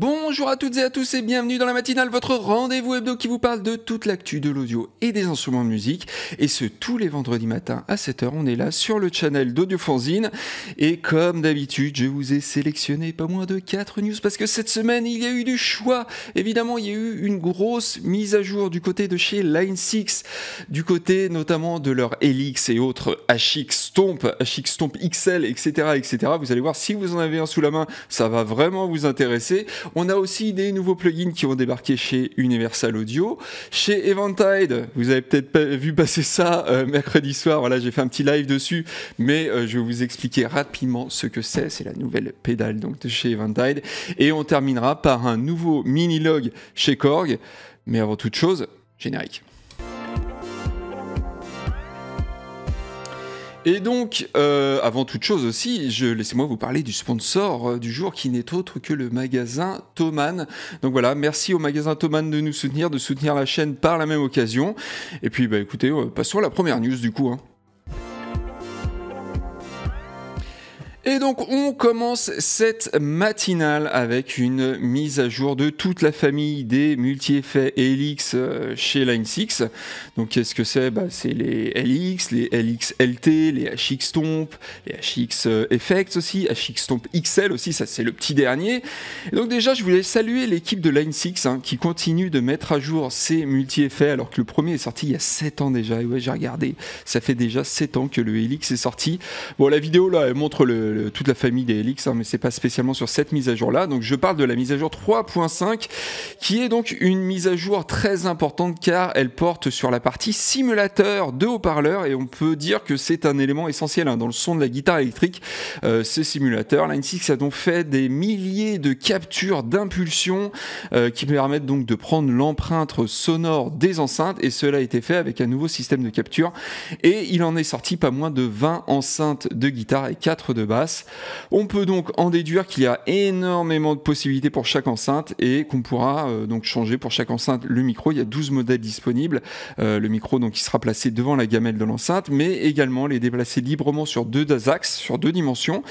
Bonjour à toutes et à tous et bienvenue dans la matinale, votre rendez-vous hebdo qui vous parle de toute l'actu de l'audio et des instruments de musique. Et ce, tous les vendredis matins à 7h, on est là sur le channel d'Audiofanzine. Et comme d'habitude, je vous ai sélectionné pas moins de 4 news parce que cette semaine, il y a eu du choix. Évidemment, il y a eu une grosse mise à jour du côté de chez Line 6, du côté notamment de leur Helix et autres HX Stomp, HX Stomp XL, etc., etc. Vous allez voir, si vous en avez un sous la main, ça va vraiment vous intéresser. On a aussi des nouveaux plugins qui vont débarquer chez Universal Audio. Chez Eventide, vous avez peut-être vu passer ça euh, mercredi soir. Voilà, j'ai fait un petit live dessus, mais euh, je vais vous expliquer rapidement ce que c'est. C'est la nouvelle pédale donc de chez Eventide. Et on terminera par un nouveau mini-log chez Korg. Mais avant toute chose, générique. Et donc, euh, avant toute chose aussi, je, laissez-moi vous parler du sponsor euh, du jour qui n'est autre que le magasin Thoman. Donc voilà, merci au magasin Thoman de nous soutenir, de soutenir la chaîne par la même occasion. Et puis, bah, écoutez, euh, passons à la première news du coup. Hein. Et donc on commence cette matinale avec une mise à jour de toute la famille des multi-effets LX euh, chez Line 6. Donc qu'est-ce que c'est bah, C'est les LX, les LX-LT, les HX les HX euh, Effects aussi, HX Tomp XL aussi, ça c'est le petit dernier. donc déjà je voulais saluer l'équipe de Line 6 hein, qui continue de mettre à jour ces multi-effets alors que le premier est sorti il y a 7 ans déjà. Et ouais j'ai regardé, ça fait déjà 7 ans que le LX est sorti. Bon la vidéo là elle montre le toute la famille des LX, hein, mais c'est pas spécialement sur cette mise à jour-là. Donc je parle de la mise à jour 3.5, qui est donc une mise à jour très importante car elle porte sur la partie simulateur de haut-parleur et on peut dire que c'est un élément essentiel hein, dans le son de la guitare électrique. Euh, ce simulateur, Line 6 a donc fait des milliers de captures d'impulsion euh, qui permettent donc de prendre l'empreinte sonore des enceintes et cela a été fait avec un nouveau système de capture et il en est sorti pas moins de 20 enceintes de guitare et 4 de basse on peut donc en déduire qu'il y a énormément de possibilités pour chaque enceinte et qu'on pourra euh, donc changer pour chaque enceinte le micro. Il y a 12 modèles disponibles. Euh, le micro donc qui sera placé devant la gamelle de l'enceinte, mais également les déplacer librement sur deux axes, sur deux dimensions,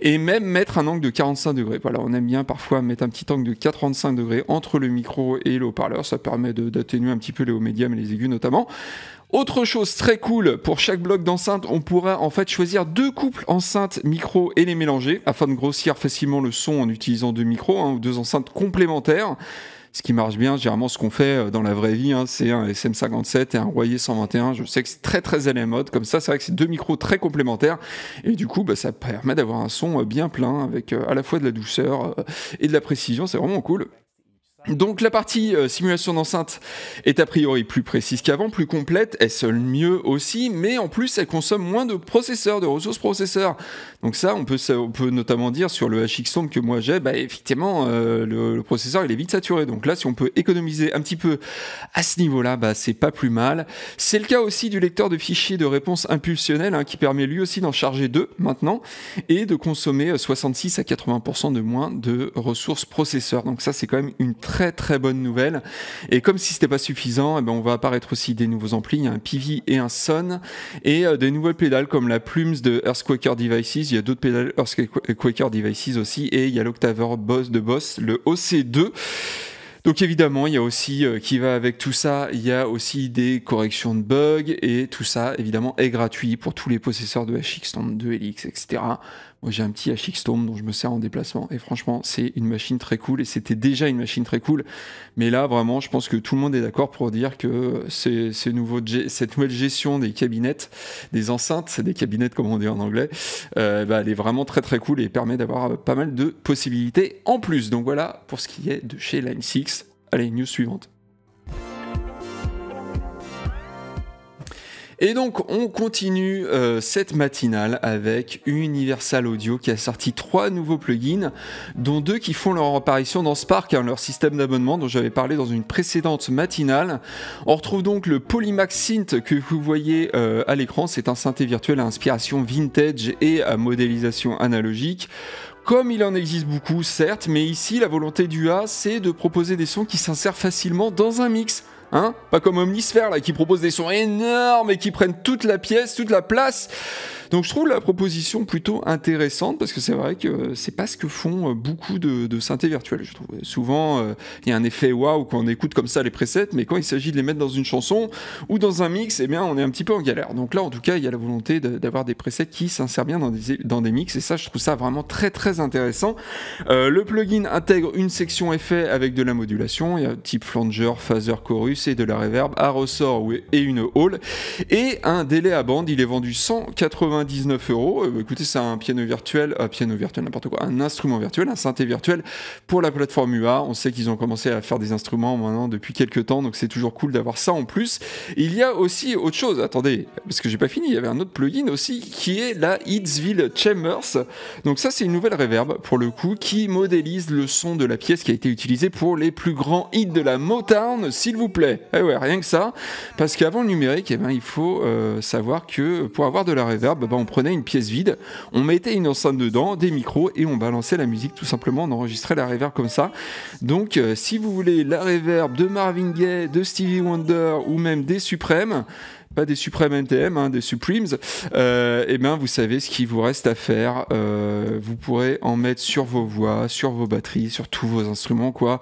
et même mettre un angle de 45 degrés. Voilà, on aime bien parfois mettre un petit angle de 45 degrés entre le micro et le haut-parleur. Ça permet d'atténuer un petit peu les hauts médiums et les aigus notamment. Autre chose très cool, pour chaque bloc d'enceinte, on pourra en fait choisir deux couples enceintes micro et les mélanger afin de grossir facilement le son en utilisant deux micros hein, ou deux enceintes complémentaires. Ce qui marche bien, généralement ce qu'on fait euh, dans la vraie vie, hein, c'est un SM57 et un Royer 121. Je sais que c'est très très à la mode, comme ça c'est vrai que c'est deux micros très complémentaires et du coup bah, ça permet d'avoir un son euh, bien plein avec euh, à la fois de la douceur et de la précision, c'est vraiment cool. Donc la partie euh, simulation d'enceinte est a priori plus précise qu'avant, plus complète, elle seule mieux aussi, mais en plus elle consomme moins de processeurs, de ressources processeurs. Donc ça, on peut, on peut notamment dire sur le HX que moi j'ai, bah, effectivement euh, le, processeur il est vite saturé. Donc là, si on peut économiser un petit peu à ce niveau-là, bah, c'est pas plus mal. C'est le cas aussi du lecteur de fichiers de réponse impulsionnelle hein, qui permet lui aussi d'en charger deux maintenant et de consommer 66 euh, à 80% de moins de ressources processeurs. Donc ça, c'est quand même une très très bonne nouvelle. Et comme si ce c'était pas suffisant, eh ben, on va apparaître aussi des nouveaux amplis, un PV et un Son, et euh, des nouvelles pédales comme la Plumes de Earthquaker Devices, il y a d'autres pédales Earthquaker Devices aussi, et il y a l'Octaver Boss de Boss, le OC2. Donc évidemment, il y a aussi, euh, qui va avec tout ça, il y a aussi des corrections de bugs, et tout ça, évidemment, est gratuit pour tous les possesseurs de HX, 2 LX, etc. Moi, j'ai un petit HX Storm dont je me sers en déplacement. Et franchement, c'est une machine très cool. Et c'était déjà une machine très cool. Mais là, vraiment, je pense que tout le monde est d'accord pour dire que ces, cette nouvelle gestion des cabinets, des enceintes, des cabinets, comme on dit en anglais, euh, bah, elle est vraiment très très cool et permet d'avoir euh, pas mal de possibilités en plus. Donc voilà pour ce qui est de chez Line 6. Allez, news suivante. Et donc, on continue euh, cette matinale avec Universal Audio qui a sorti trois nouveaux plugins, dont deux qui font leur apparition dans Spark, hein, leur système d'abonnement dont j'avais parlé dans une précédente matinale. On retrouve donc le Polymax Synth que vous voyez euh, à l'écran. C'est un synthé virtuel à inspiration vintage et à modélisation analogique comme il en existe beaucoup, certes, mais ici, la volonté du A, c'est de proposer des sons qui s'insèrent facilement dans un mix. Hein Pas comme Omnisphère là qui propose des sons énormes et qui prennent toute la pièce, toute la place. Donc je trouve la proposition plutôt intéressante parce que c'est vrai que c'est pas ce que font euh, beaucoup de, de synthés virtuels. Je trouve souvent euh, il y a un effet waouh quand on écoute comme ça les presets, mais quand il s'agit de les mettre dans une chanson ou dans un mix, eh bien on est un petit peu en galère. Donc là en tout cas il y a la volonté d'avoir des presets qui s'insèrent bien dans des, dans des mix et ça je trouve ça vraiment très très intéressant. Euh, le plugin intègre une section effet avec de la modulation, il y a type flanger, phaser, chorus et de la reverb à ressort et une hall et un délai à bande. Il est vendu 180 19 euros. Euh, bah, écoutez, c'est un piano virtuel, un piano virtuel, n'importe quoi, un instrument virtuel, un synthé virtuel pour la plateforme UA. On sait qu'ils ont commencé à faire des instruments maintenant depuis quelques temps, donc c'est toujours cool d'avoir ça en plus. Il y a aussi autre chose, attendez, parce que j'ai pas fini, il y avait un autre plugin aussi qui est la Hitsville Chambers. Donc ça, c'est une nouvelle reverb pour le coup qui modélise le son de la pièce qui a été utilisée pour les plus grands hits de la Motown, s'il vous plaît. Eh ouais, rien que ça, parce qu'avant le numérique, eh ben, il faut euh, savoir que pour avoir de la reverb, bah, on prenait une pièce vide, on mettait une enceinte dedans, des micros et on balançait la musique tout simplement, on enregistrait la reverb comme ça. Donc euh, si vous voulez la reverb de Marvin Gaye, de Stevie Wonder ou même des Supremes pas des Supremes MTM, hein, des Supremes, euh, eh bien vous savez ce qu'il vous reste à faire. Euh, vous pourrez en mettre sur vos voix, sur vos batteries, sur tous vos instruments, quoi.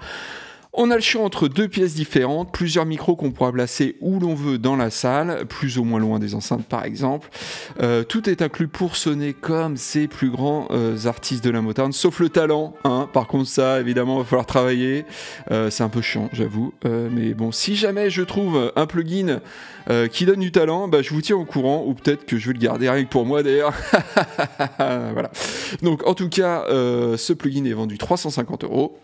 On a le choix entre deux pièces différentes, plusieurs micros qu'on pourra placer où l'on veut dans la salle, plus ou moins loin des enceintes par exemple. Euh, tout est inclus pour sonner comme ces plus grands euh, artistes de la Motown, sauf le talent. Hein. Par contre ça, évidemment, il va falloir travailler. Euh, c'est un peu chiant, j'avoue. mais bon, si jamais je trouve un plugin qui donne du talent, bah, je vous tiens au courant, ou peut-être que je vais le garder rien que pour moi d'ailleurs. voilà. Donc en tout cas, ce plugin est vendu 350 euros.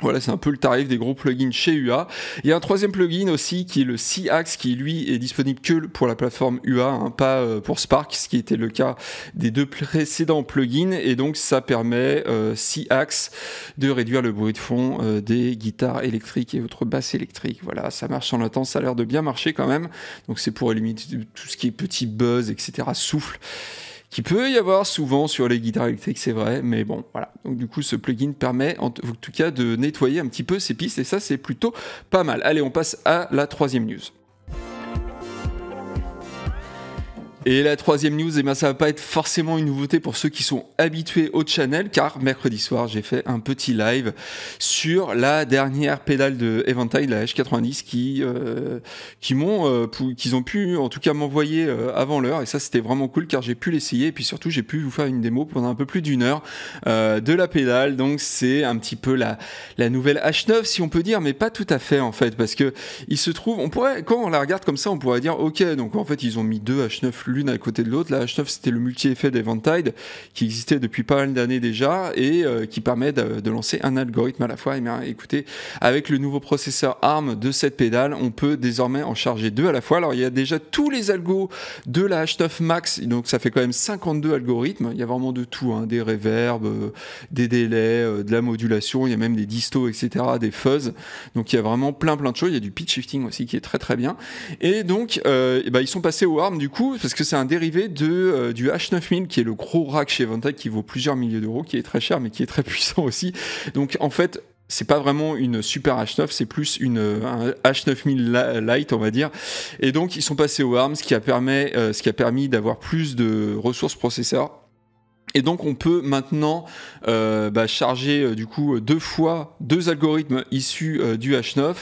Voilà, c'est un peu le tarif des gros plugins chez UA. Il y a un troisième plugin aussi qui est le C-Axe, qui lui est disponible que pour la plateforme UA, hein, pas euh, pour Spark, ce qui était le cas des deux précédents plugins. Et donc ça permet euh, C-Axe de réduire le bruit de fond euh, des guitares électriques et autres basses électriques. Voilà, ça marche en latence, ça a l'air de bien marcher quand même. Donc c'est pour éliminer tout ce qui est petit buzz, etc., souffle qui peut y avoir souvent sur les guitares électriques, c'est vrai, mais bon, voilà. Donc du coup, ce plugin permet en, tout cas de nettoyer un petit peu ces pistes, et ça, c'est plutôt pas mal. Allez, on passe à la troisième news. Et la troisième news, eh bien, ça va pas être forcément une nouveauté pour ceux qui sont habitués au channel, car mercredi soir, j'ai fait un petit live sur la dernière pédale de Eventide, la H90, qui, euh, qui m'ont, euh, qu'ils ont pu, en tout cas, m'envoyer euh, avant l'heure. Et ça, c'était vraiment cool, car j'ai pu l'essayer. Et puis surtout, j'ai pu vous faire une démo pendant un peu plus d'une heure de la pédale. Donc, c'est un petit peu la, la nouvelle H9, si on peut dire, mais pas tout à fait, en fait, parce que il se trouve, on pourrait, quand on la regarde comme ça, on pourrait dire, ok, donc en fait, ils ont mis deux H9 l'une à côté de l'autre. La H9, c'était le multi-effet d'Eventide qui existait depuis pas mal d'années déjà et euh, qui permet de, lancer un algorithme à la fois. Et eh bien, écoutez, avec le nouveau processeur ARM de cette pédale, on peut désormais en charger deux à la fois. Alors, il y a déjà tous les algos de la H9 Max, donc ça fait quand même 52 algorithmes. Il y a vraiment de tout, hein. des reverbs, euh, des délais, euh, de la modulation, il y a même des distos, etc., des fuzz. Donc, il y a vraiment plein, plein de choses. Il y a du pitch shifting aussi qui est très, très bien. Et donc, eh ben, ils sont passés au ARM du coup, parce que c'est un dérivé de, euh, du H9000 qui est le gros rack chez Ventec qui vaut plusieurs milliers d'euros, qui est très cher mais qui est très puissant aussi. Donc en fait, c'est pas vraiment une super H9, c'est plus une euh, H9000 light, on va dire. Et donc ils sont passés au ARM, ce qui a permis, euh, ce qui a permis d'avoir plus de ressources processeurs et donc on peut maintenant euh, bah, charger euh, du coup deux fois deux algorithmes issus euh, du H9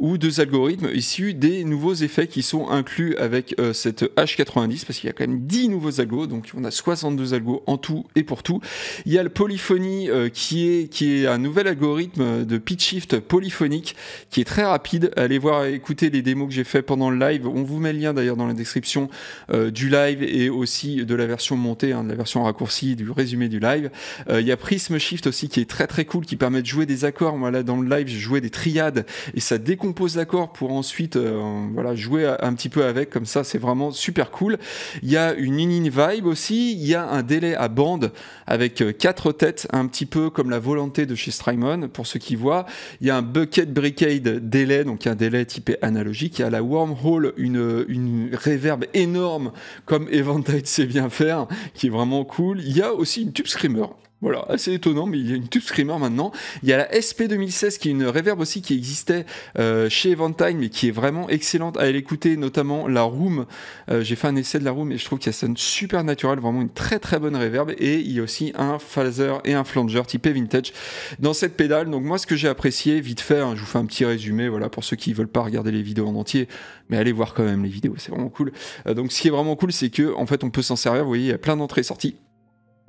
ou deux algorithmes issus des nouveaux effets qui sont inclus avec cette H90 parce qu'il y a quand même 10 nouveaux algos donc on a 62 algos en tout et pour tout. Il y a le polyphonie qui est qui est un nouvel algorithme de pitch shift polyphonique qui est très rapide. Allez voir écouter les démos que j'ai fait pendant le live. On vous met le lien d'ailleurs dans la description du live et aussi de la version montée, hein, de la version raccourcie du résumé du live. Euh, il y a Prism Shift aussi qui est très très cool, qui permet de jouer des accords. Moi là dans le live, j'ai joué des triades et ça décompose l'accord pour ensuite euh, voilà jouer un petit peu avec. Comme ça, c'est vraiment super cool. Il y a une in Vibe aussi. Il y a un délai à bande avec euh, quatre têtes, un petit peu comme la volonté de chez Strymon pour ceux qui voient. Il y a un Bucket Brigade délai, donc un délai typé analogique. Il y a la Wormhole, une, une réverbe énorme comme Eventide sait bien faire, qui est vraiment cool. Il y a aussi une tube screamer. Voilà, assez étonnant, mais il y a une tube screamer maintenant. Il y a la SP2016 qui est une reverb aussi qui existait euh, chez chez Time mais qui est vraiment excellente à l'écouter, notamment la Room. Euh, j'ai fait un essai de la Room et je trouve qu'elle sonne super naturelle, vraiment une très très bonne reverb. Et il y a aussi un phaser et un flanger typé vintage dans cette pédale. Donc moi, ce que j'ai apprécié, vite fait, hein, je vous fais un petit résumé, voilà, pour ceux qui veulent pas regarder les vidéos en entier, mais allez voir quand même les vidéos, c'est vraiment cool. Euh, donc ce qui est vraiment cool, c'est que en fait, on peut s'en servir. Vous voyez, il y a plein d'entrées sorties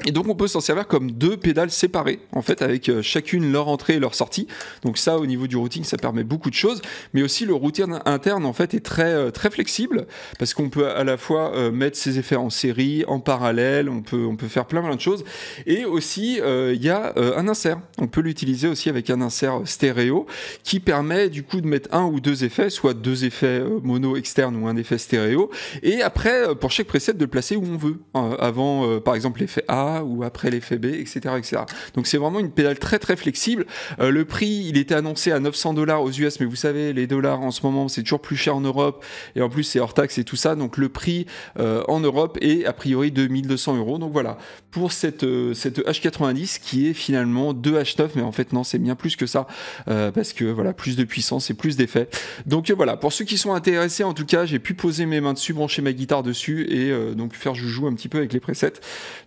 et donc on peut s'en servir comme deux pédales séparées, en fait, avec euh, chacune leur entrée et leur sortie. Donc ça, au niveau du routing, ça permet beaucoup de choses. Mais aussi le routing interne, en fait, est très, euh, très flexible, parce qu'on peut à la fois euh, mettre ses effets en série, en parallèle, on peut, on peut faire plein, plein de choses. Et aussi, il y a un insert. On peut l'utiliser aussi avec un insert stéréo, qui permet du coup de mettre un ou deux effets, soit deux effets mono externes ou un effet stéréo. Et après, pour chaque preset, de le placer où on veut. avant, par exemple, l'effet A ou après l'effet B, etc., etc. Donc c'est vraiment une pédale très très flexible. Euh, le prix, il était annoncé à 900 dollars aux US, mais vous savez, les dollars en ce moment, c'est toujours plus cher en Europe, et en plus c'est hors taxe et tout ça, donc le prix euh, en Europe est a priori de 1200 euros. Donc voilà, pour cette, euh, cette H90 qui est finalement 2 H9, mais en fait non, c'est bien plus que ça, parce que voilà, plus de puissance et plus d'effet. Donc voilà, pour ceux qui sont intéressés, en tout cas, j'ai pu poser mes mains dessus, brancher ma guitare dessus, et donc faire joujou un petit peu avec les presets.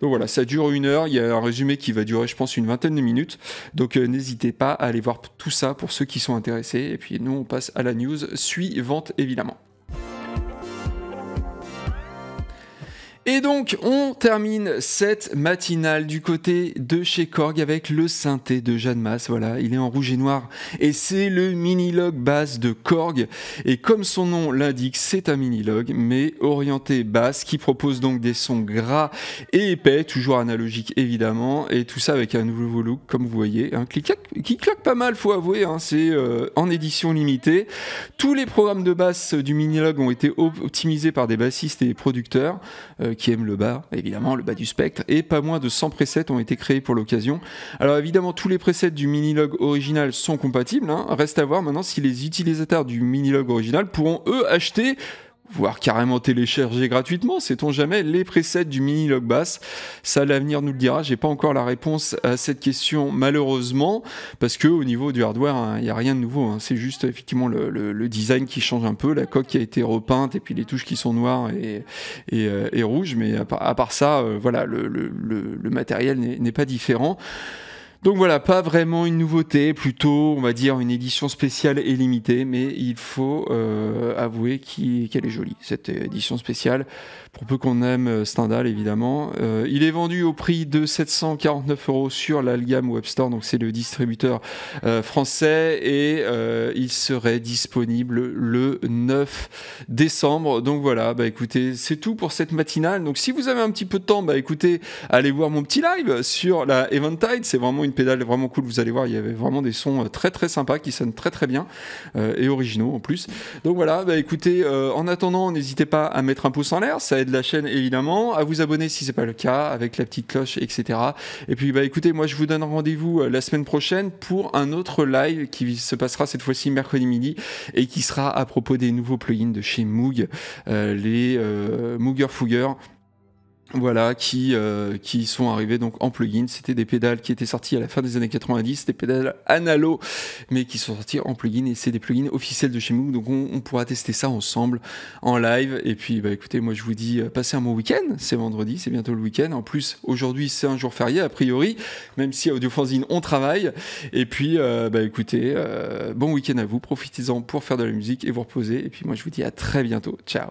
Donc voilà, ça dure une heure. Il y a un résumé qui va durer, je pense, une vingtaine de minutes. Donc euh, n'hésitez pas à aller voir tout ça pour ceux qui sont intéressés. Et puis nous, on passe à la news suivante, évidemment. Et donc, on termine cette matinale du côté de chez Korg avec le synthé de Jeanne Masse. Voilà, il est en rouge et noir et c'est le mini-log de Korg. Et comme son nom l'indique, c'est un mini-log, mais orienté basse qui propose donc des sons gras et épais, toujours analogiques évidemment, et tout ça avec un nouveau look, comme vous voyez, hein, qui, claque, pas mal, faut avouer, hein. c'est euh, en édition limitée. Tous les programmes de basse du Minilogue ont été optimisés par des bassistes et producteurs. Euh, qui aime le bas, évidemment, le bas du spectre, et pas moins de 100 presets ont été créés pour l'occasion. Alors évidemment, tous les presets du Minilog original sont compatibles, hein. reste à voir maintenant si les utilisateurs du Minilog original pourront eux acheter voire carrément télécharger gratuitement, sait-on jamais, les presets du mini log Ça, l'avenir nous le dira. J'ai pas encore la réponse à cette question, malheureusement, parce que au niveau du hardware, hein, il n'y a rien de nouveau. Hein. C'est juste effectivement le, design qui change un peu, la coque qui a été repeinte et puis les touches qui sont noires et, et, euh, rouges. Mais à part, ça, euh, voilà, le, le matériel n'est pas différent. Donc voilà, pas vraiment une nouveauté, plutôt on va dire une édition spéciale et limitée, mais il faut euh, avouer qu'elle est jolie, cette édition spéciale, pour peu qu'on aime euh, Stendhal évidemment. Euh, il est vendu au prix de 749 euros sur l'Algam Webstore, donc c'est le distributeur français, et il serait disponible le 9 décembre. Donc voilà, bah écoutez, c'est tout pour cette matinale. Donc si vous avez un petit peu de temps, bah écoutez, allez voir mon petit live sur la Eventide, c'est vraiment une pédale vraiment cool. Vous allez voir, il y avait vraiment des sons euh, très très sympas qui sonnent très très bien euh, et originaux en plus. Donc voilà, bah, écoutez, euh, en attendant, n'hésitez pas à mettre un pouce en l'air, ça aide la chaîne évidemment, à vous abonner si c'est pas le cas, avec la petite cloche, etc. Et puis bah écoutez, moi je vous donne rendez-vous la semaine prochaine pour un autre live qui se passera cette fois-ci mercredi midi et qui sera à propos des nouveaux plugins de chez Moog, les Mooger Fouguer voilà, qui, euh, qui sont arrivés donc en plugin. C'était des pédales qui étaient sorties à la fin des années 90, des pédales analo, mais qui sont sorties en plugin et c'est des plugins officiels de chez nous. Donc on, pourra tester ça ensemble en live. Et puis bah écoutez, moi je vous dis, euh, passez un bon week-end. C'est vendredi, c'est bientôt le week-end. En plus, aujourd'hui c'est un jour férié a priori, même si à Audiofanzine on travaille. Et puis euh, bah écoutez, bon week-end à vous. Profitez-en pour faire de la musique et vous reposer. Et puis moi je vous dis à très bientôt. Ciao.